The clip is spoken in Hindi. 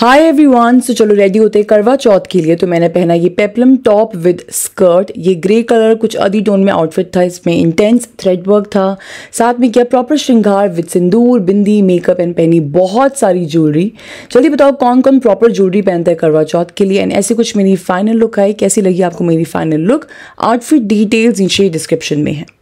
हाय एवरीवन सो चलो रेडी होते करवा चौथ के लिए तो मैंने पहना ये पेपलम टॉप विद स्कर्ट ये ग्रे कलर कुछ अदी टोन में आउटफिट था इसमें इंटेंस थ्रेड वर्क था साथ में किया प्रॉपर श्रृंगार with sindoor bindi makeup and पहनी बहुत सारी ज्वेलरी चलिए बताओ कौन कौन प्रॉपर ज्वेलरी पहनता है करवा चौथ के लिए एंड ऐसे कुछ मेरी फाइनल लुक आई कैसी लगी आपको मेरी फाइनल लुक आउटफिट डिटेल्स नीचे डिस्क्रिप्शन में है